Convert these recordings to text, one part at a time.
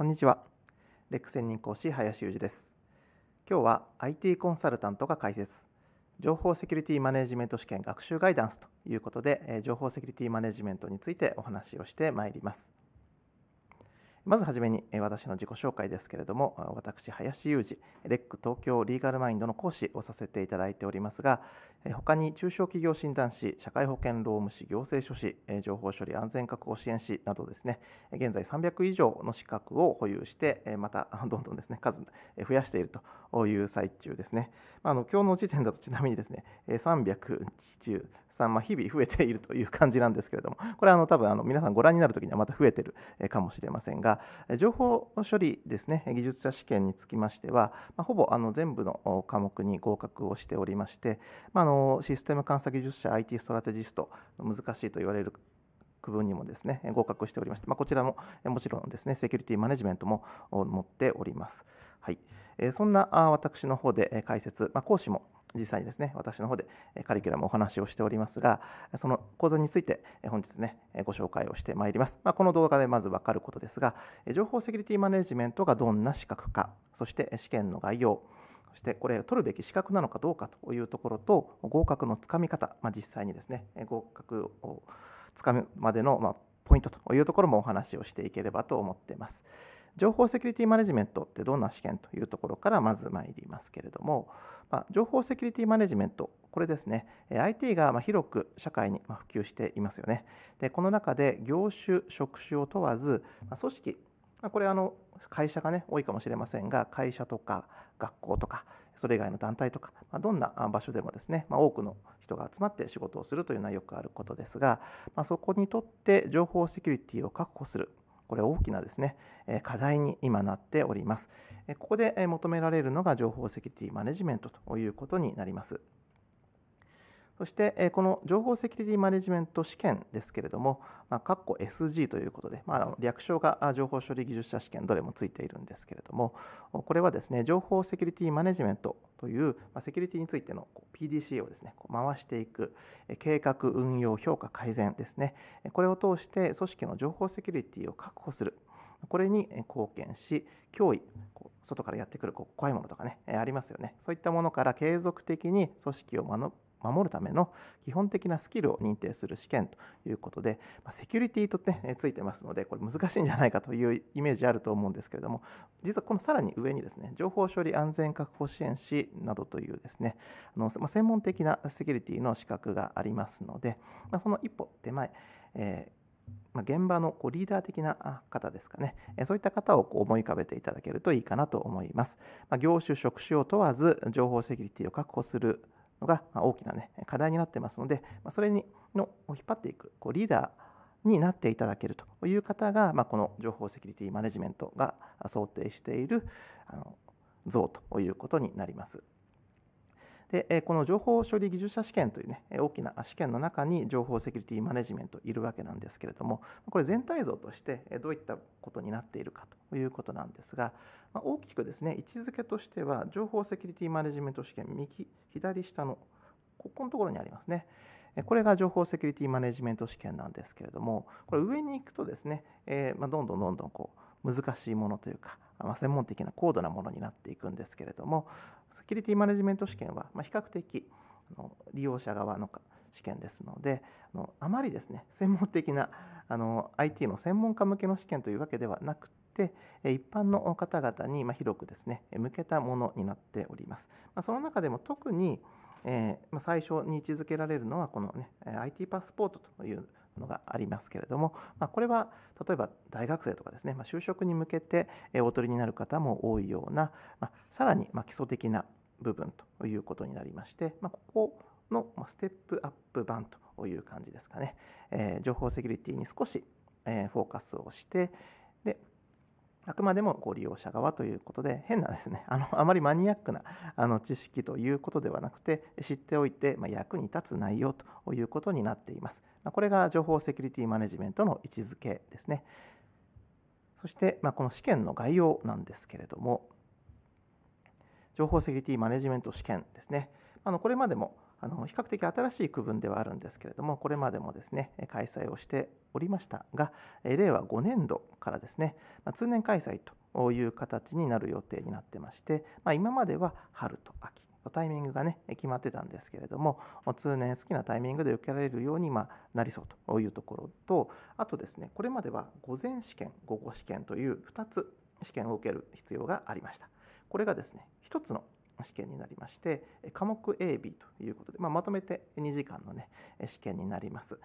こんにちは。レック専任講師林裕二です。今日は IT コンサルタントが解説、情報セキュリティマネジメント試験学習ガイダンスということで、情報セキュリティマネジメントについてお話をしてまいります。まずはじめに私の自己紹介ですけれども私林裕二レック東京リーガルマインドの講師をさせていただいておりますが他に中小企業診断士社会保険労務士行政書士情報処理安全確保支援士などですね現在300以上の資格を保有してまた どんどんですね数増やしているという最中ですねあの今日の時点だとちなみにですね323、まあ、日々増えているという感じなんですけれどもこれはあの多分あの皆さんご覧になるときにはまた増えてるかもしれませんがが情報処理ですね技術者試験につきましては、まあ、ほぼあの全部の科目に合格をしておりまして、まあ、あのシステム監査技術者 IT ストラテジスト難しいと言われる分にもですね合格しておりまして、まあ、こちらももちろんですねセキュリティマネジメントも持っております。はい、そんな私の方で解説、まあ、講師も実際にですね私の方でカリキュラムお話をしておりますがその講座について本日ねご紹介をしてまいります、まあ、この動画でまず分かることですが情報セキュリティマネジメントがどんな資格かそして試験の概要そしてこれを取るべき資格なのかどうかというところと合格のつかみ方、まあ、実際にですね合格をつかむまでの、まポイントというところもお話をしていければと思っています。情報セキュリティマネジメントってどんな試験というところからまず参りますけれども、ま情報セキュリティマネジメントこれですね IT が広く社会に普及していますよねでこの中で業種職種を問わず組織これあの会社がね多いかもしれませんが会社とか学校とかそれ以外の団体とか、まどんな場所でもですね、ま多くの人が集まって仕事をするというのはよくあることですが、まそこにとって情報セキュリティを確保するこれ大きなですね課題に今なっておりますここで求められるのが情報セキュリティマネジメントということになります。そして、この情報セキュリティマネジメント試験ですけれども、まあ、括 SG ということで、まあ、略称が情報処理技術者試験、どれもついているんですけれども、これはですね、情報セキュリティマネジメントという、まセキュリティについての PDCA をですね、回していく、計画、運用、評価、改善ですね、これを通して組織の情報セキュリティを確保する、これに貢献し、脅威、外からやってくる怖いものとかね、ありますよね。そういったものから継続的に組織を守るための基本的なスキルを認定する試験ということで、まセキュリティと、ね、ついてますのでこれ難しいんじゃないかというイメージあると思うんですけれども実はこのさらに上にですね情報処理安全確保支援士などというですねあの、ま専門的なセキュリティの資格がありますので、まあ、その一歩手前、えーま現場のこうリーダー的な方ですかね、えそういった方をこう思い浮かべていただけるといいかなと思います。ま業種、職種を問わず情報セキュリティを確保するのが大きな、ね、課題になってますので、それにのを引っ張っていくこうリーダーになっていただけるという方が、まこの情報セキュリティマネジメントが想定しているあの像ということになります。で、この情報処理技術者試験というね、大きな試験の中に情報セキュリティマネジメントいるわけなんですけれども、これ全体像としてどういったことになっているかということなんですが、大きくですね、位置づけとしては、情報セキュリティマネジメント試験、右、左下の、ここのところにありますね。これが情報セキュリティマネジメント試験なんですけれども、これ上に行くとですね、えまどんどんどんどんこう、難しいものというか、まあ、専門的な高度なものになっていくんですけれどもセキュリティマネジメント試験は比較的利用者側の試験ですのであまりですね専門的なあの IT の専門家向けの試験というわけではなくて一般の方々に広くですね向けたものになっております。その中でも特に最初に位置づけられるのはこのね IT パスポートというのがありますけれども、まあ、これは例えば大学生とかですね、まあ、就職に向けてお取りになる方も多いような、まあ、さらにま基礎的な部分ということになりまして、まあ、ここのステップアップ版という感じですかね、えー、情報セキュリティに少し、えフォーカスをして、あくまでもご利用者側ということで、変なですね、あのあまりマニアックなあの知識ということではなくて、知っておいて、ま役に立つ内容ということになっています。これが情報セキュリティマネジメントの位置づけですね。そして、まこの試験の概要なんですけれども、情報セキュリティマネジメント試験ですね。あのこれまでもあの比較的新しい区分ではあるんですけれどもこれまでもですね開催をしておりましたが令和5年度からですね通年開催という形になる予定になってまして、まあ、今までは春と秋タイミングがね決まってたんですけれども通年好きなタイミングで受けられるように、まなりそうというところとあとですねこれまでは午前試験午後試験という2つ試験を受ける必要がありました。これがですね1つの試験になりまして科目 AB ということで、まあ、まとめて2時間の、ね、試験になります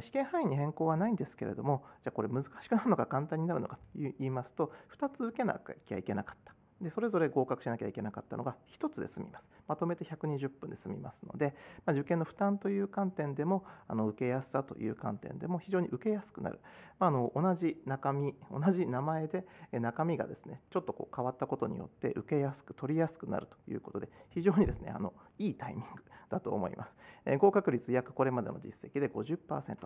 試験範囲に変更はないんですけれどもじゃあこれ難しくなるのか簡単になるのかと言いますと2つ受けなきゃいけなかったでそれぞれ合格しなきゃいけなかったのが1つで済みますまとめて120分で済みますので、まあ、受験の負担という観点でもあの受けやすさという観点でも非常に受けやすくなる、まああ、の同じ中身同じ名前で中身がですねちょっとこう変わったことによって受けやすく取りやすくなるということで非常にですねあのいいタイミングだと思います、えー、合格率約これまでの実績で50%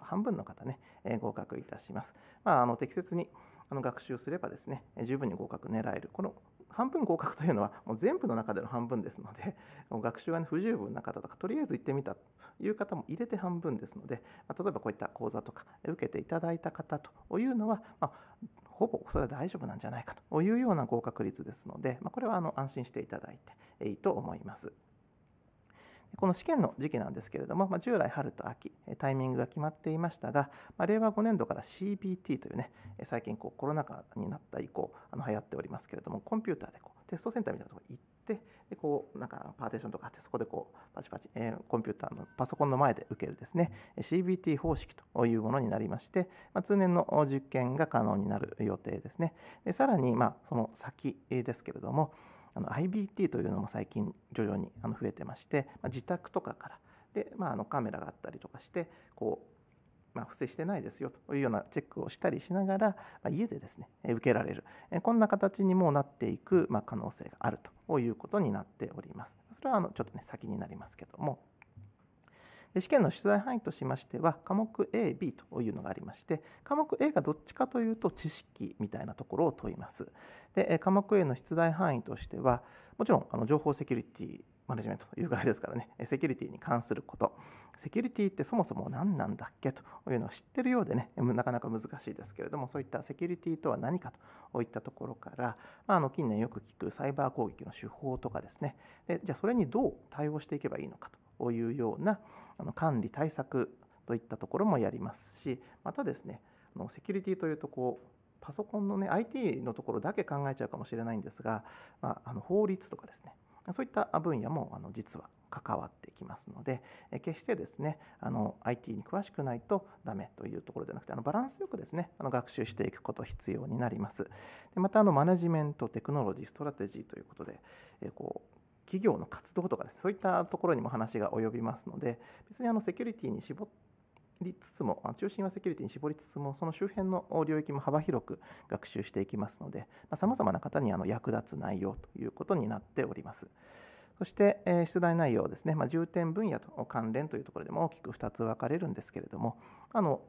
半分の方ね、えー、合格いたします、まあの適切にあの学習すればですね十分に合格狙えるこの半分合格というのはもう全部の中での半分ですので学習が不十分な方とかとりあえず行ってみたという方も入れて半分ですので、ま例えばこういった講座とか受けていただいた方というのは、まほぼそれは大丈夫なんじゃないかというような合格率ですので、まこれはあの安心していただいていいと思います。この試験の時期なんですけれども、まあ、従来春と秋、タイミングが決まっていましたが、まあ、令和5年度から CBT というね、最近こうコロナ禍になった以降、あの流行っておりますけれども、コンピューターでこうテストセンターみたいなところに行って、でこうなんかパーテーションとかあってそこでこうパチパチ、えー、コンピューターのパソコンの前で受けるですね CBT 方式というものになりまして、まあ、通年の受験が可能になる予定ですねでさらにまあその先ですけれども、あの IBT というのも最近徐々にあの増えてまして、まあ、自宅とかからで、まあ、あのカメラがあったりとかしてこう、まあ、不正してないですよというようなチェックをしたりしながら、ま家でですね受けられるこんな形にもなっていく、ま可能性があるということになっております。それはあのちょっとね先になりますけども試験の出題範囲としましては科目 AB というのがありまして科目 A がどっちかというと知識みたいなところを問います。で科目 A の出題範囲としてはもちろんあの情報セキュリティマネジメントというぐらいですからねセキュリティに関することセキュリティってそもそも何なんだっけというのを知ってるようでねなかなか難しいですけれどもそういったセキュリティとは何かといったところから、まあ、あの近年よく聞くサイバー攻撃の手法とかですねでじゃあそれにどう対応していけばいいのかとというような管理対策といったところもやりますしまたですねセキュリティというとこうパソコンのね IT のところだけ考えちゃうかもしれないんですが、まあ、あの法律とかですねそういった分野もあの実は関わってきますので決してですねあの IT に詳しくないとダメというところじゃなくてあのバランスよくですねあの学習していくこと必要になりますでまたあのマネジメントテクノロジーストラテジーということでこう企業の活動とかですそういったところにも話が及びますので別にあのセキュリティに絞りつつも中心はセキュリティに絞りつつもその周辺の領域も幅広く学習していきますのでさまざ、まな方にあの役立つ内容ということになっております。そして、え出題内容ですね、まあ、重点分野と関連というところでも大きく2つ分かれるんですけれどもあの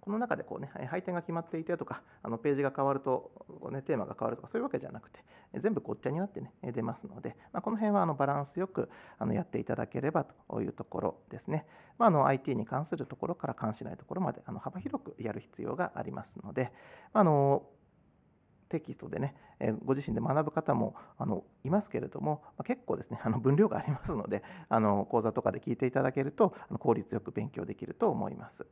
この中でこう、ね、配点が決まっていてとかあのページが変わるとこう、ね、テーマが変わるとかそういうわけじゃなくて全部ごっちゃになってね出ますので、まあ、この辺はあのバランスよくあのやっていただければというところですね、まあ、あの IT に関するところから関しないところまであの幅広くやる必要がありますので、まあのテキストでね、えご自身で学ぶ方もあのいますけれども、ま結構ですねあの分量がありますのであの講座とかで聞いていただけるとあの効率よく勉強できると思います。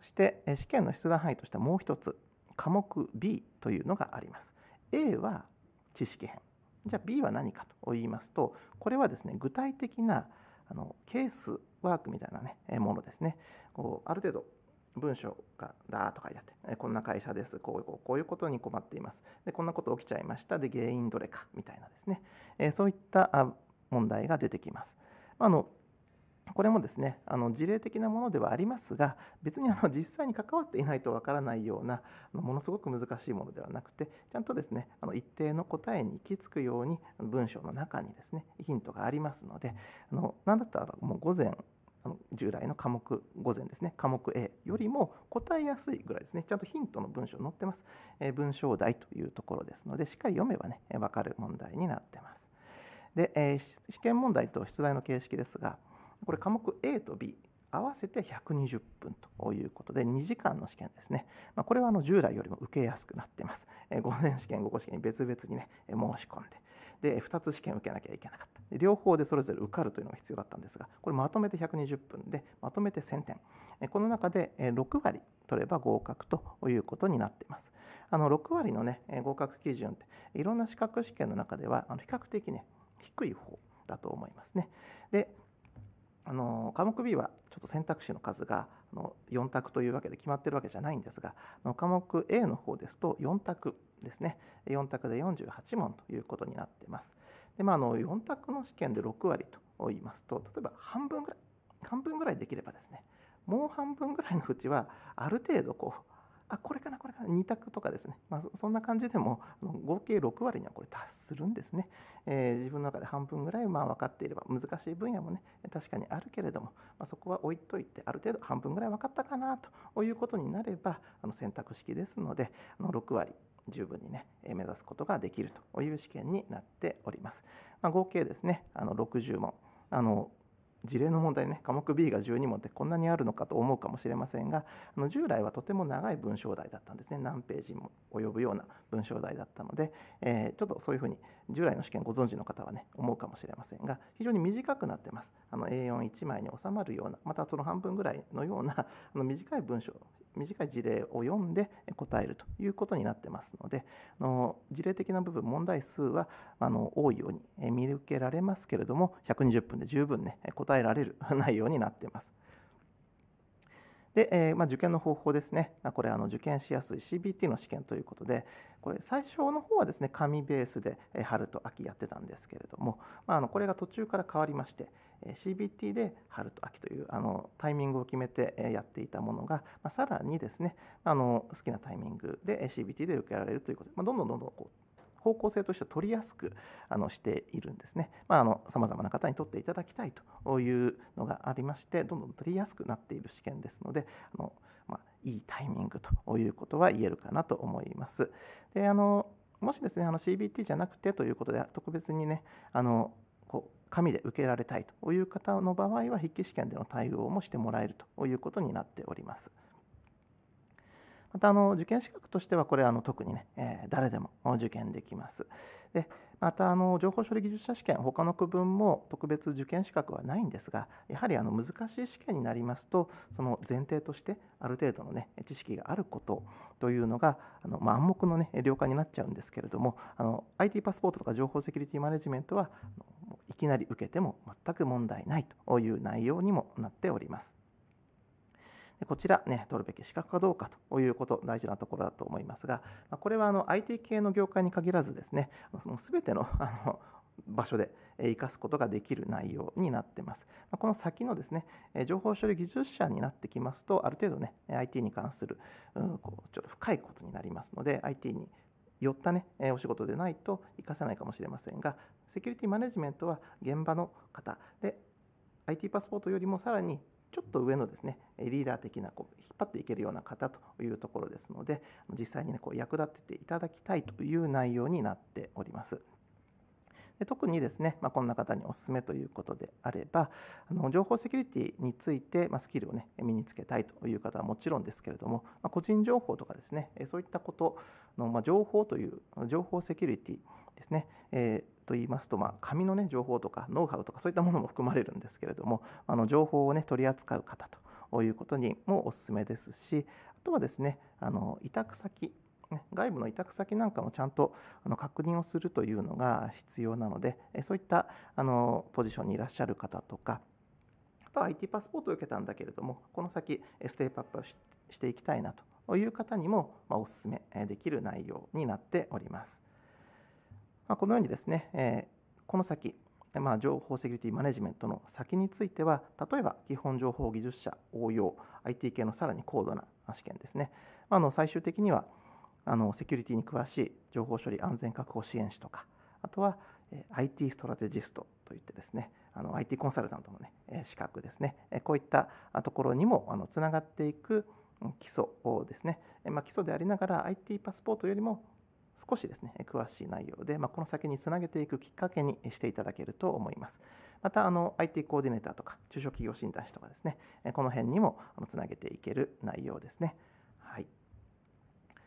そして試験の出題範囲としてはもう一つ科目 B というのがあります。A は知識編じゃあ B は何かと言いますとこれはですね具体的なあのケースワークみたいな、ね、ものですねこうある程度文章がだーとかやってこんな会社ですこういうこういうことに困っていますでこんなこと起きちゃいましたで原因どれかみたいなですねそういった問題が出てきます。あのこれもですねあの事例的なものではありますが別にあの実際に関わっていないとわからないようなものすごく難しいものではなくてちゃんとですねあの一定の答えに行き着くように文章の中にですねヒントがありますのであの何だったらもう午前あの従来の科目午前ですね科目 A よりも答えやすいぐらいですねちゃんとヒントの文章載ってます、えー、文章題というところですのでしっかり読めばね分かる問題になってますで、えー、試験問題と出題の形式ですがこれ科目 A と B 合わせて120分ということで2時間の試験ですね、まあ、これはあの従来よりも受けやすくなっています、えー、5年試験5個試験に別々にね申し込んでで2つ試験受けなきゃいけなかった両方でそれぞれ受かるというのが必要だったんですがこれまとめて120分でまとめて1000点この中で6割取れば合格ということになっています。あの6割のね合格基準っていろんな資格試験の中では比較的ね低い方だと思いますね。であの科目 B はちょっと選択肢の数があの4択というわけで決まってるわけじゃないんですがあの科目 A の方ですと4択ですね4択で48問ということになっていますで、まあ、あの4択の試験で6割と言いますと例えば半分ぐらい半分ぐらいできればですねもう半分ぐらいのうちはある程度こうあこれかなこれかな2択とかですね、まあ、そんな感じでも合計6割にはこれ達するんですね、えー、自分の中で半分ぐらいまあ分かっていれば難しい分野もね確かにあるけれども、まあ、そこは置いといてある程度半分ぐらい分かったかなということになればあの選択式ですのであの6割十分にね目指すことができるという試験になっております。まあ、合計ですねあの60問あの事例の問題ね科目 B が12問ってこんなにあるのかと思うかもしれませんがあの従来はとても長い文章題だったんですね何ページも及ぶような文章題だったので、えー、ちょっとそういうふうに従来の試験ご存知の方はね思うかもしれませんが非常に短くなってますあの A41 枚に収まるようなまたその半分ぐらいのようなあの短い文章短い事例を読んで答えるということになってますのでの事例的な部分問題数はあの多いように見受けられますけれども120分で十分ね答えられる 内容になってます。で、えー、まあ、受験の方法ですね、これあの受験しやすい CBT の試験ということで、これ最初の方はですね、紙ベースで春と秋やってたんですけれども、まあ、あのこれが途中から変わりまして、CBT で春と秋というあのタイミングを決めてやっていたものが、まあ、さらにですね、あの好きなタイミングで CBT で受けられるということで、まあ、どんどんどんどんこう方向性としては取りやすくあのしているんですね。まあ、あの様々な方に取っていただきたいというのがありましてどんどん取りやすくなっている試験ですのであの、まあ、いいタイミングということは言えるかなと思います。であのもしですねあの CBT じゃなくてということで特別にねあのこう紙で受けられたいという方の場合は筆記試験での対応もしてもらえるということになっております。またあの受験資格としてはこれあの特にね、えー、誰でも受験できます。でまたあの情報処理技術者試験他の区分も特別受験資格はないんですがやはりあの難しい試験になりますとその前提としてある程度の、ね、知識があることというのがあの、まあ、暗黙の、ね、了解になっちゃうんですけれどもあの IT パスポートとか情報セキュリティマネジメントはいきなり受けても全く問題ないという内容にもなっております。こちら、ね、取るべき資格かどうかということ、大事なところだと思いますが、これはあの IT 系の業界に限らずですね、すべてのあの場所で生かすことができる内容になってます。この先のですね、情報処理技術者になってきますと、ある程度ね、IT に関する、うん、こうちょっと深いことになりますので、IT に寄ったね、お仕事でないと活かせないかもしれませんが、セキュリティマネジメントは現場の方で、IT パスポートよりもさらにちょっと上のですねリーダー的なこう引っ張っていけるような方というところですので実際に、ね、こう役立てていただきたいという内容になっております。で特にですね、まあ、こんな方におすすめということであればあの情報セキュリティについて、まあ、スキルを、ね、身につけたいという方はもちろんですけれども、まあ、個人情報とかですねそういったことの、ま情報という情報セキュリティですね、えーと言いますと、まあ、紙の、ね、情報とかノウハウとかそういったものも含まれるんですけれどもあの情報を、ね、取り扱う方ということにもおすすめですしあとはですねあの委託先外部の委託先なんかもちゃんと確認をするというのが必要なのでそういったあのポジションにいらっしゃる方とかあとは IT パスポートを受けたんだけれどもこの先ステップアップをしていきたいなという方にもおすすめできる内容になっております。まあ、このようにですね、えこの先、まあ、情報セキュリティマネジメントの先については例えば基本情報技術者応用 IT 系のさらに高度な試験ですね、まあ、の最終的にはあのセキュリティに詳しい情報処理安全確保支援士とかあとは IT ストラテジストといってですねあの IT コンサルタントの、ね、資格ですねこういったところにもあのつながっていく基礎をですね、まあ、基礎でありながら IT パスポートよりも少しですね、詳しい内容で、まあ、この先につなげていくきっかけにしていただけると思います。また、あの、IT コーディネーターとか、中小企業診断士とかですね、この辺にもつなげていける内容ですね。はい。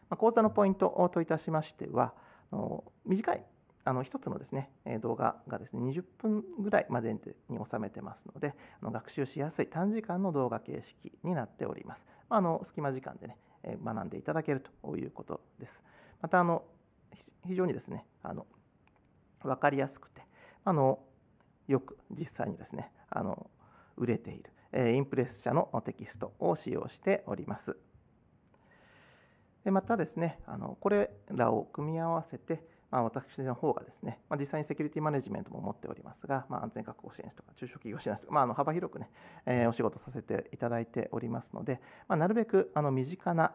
まあ、講座のポイントといたしましては、あの短いあの1つのですね動画がですね20分ぐらいまでに収めてますのであの学習しやすい短時間の動画形式になっております。まあ、あの隙間時間でね学んでいただけるということです。またあの非常にですねあの分かりやすくてあのよく実際にですねあの売れている、えインプレス社のテキストを使用しております。でまたですねあのこれらを組み合わせて、まあ、私の方がですね、まあ、実際にセキュリティマネジメントも持っておりますが、まあ、安全確保支援士とか中小企業支援士とか、まあ、の幅広くね、えー、お仕事させていただいておりますので、まなるべくあの身近な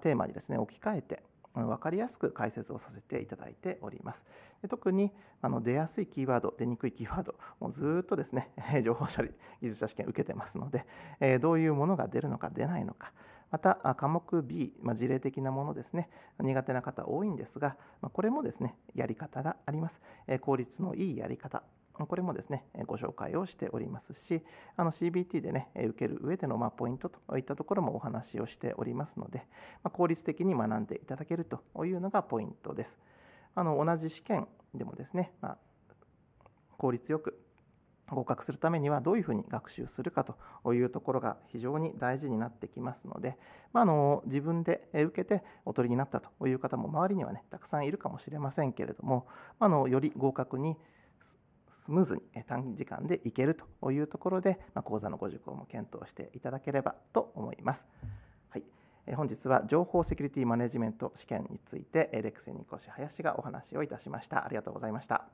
テーマにですね置き換えて分かりやすく解説をさせていただいております。で特にあの出やすいキーワード、出にくいキーワード、もうずっとですね、情報処理、技術者試験受けてますので、えどういうものが出るのか出ないのか、また科目 B、まあ、事例的なものですね苦手な方多いんですが、まあ、これもですねやり方があります、え効率のいいやり方これもですね、ご紹介をしておりますし、CBT でね、受ける上でのまポイントといったところもお話をしておりますので、ま効率的に学んでいただけるというのがポイントです。あの同じ試験でもですね、ま効率よく合格するためにはどういうふうに学習するかというところが非常に大事になってきますので、まああの、自分で受けておとりになったという方も周りにはねたくさんいるかもしれませんけれども、まあのより合格にスムーズに短時間でいけるというところで、まあ、講座のご受講も検討していただければと思います。はい、本日は情報セキュリティマネジメント試験についてレクセンに講師林がお話をいたしました。ありがとうございました。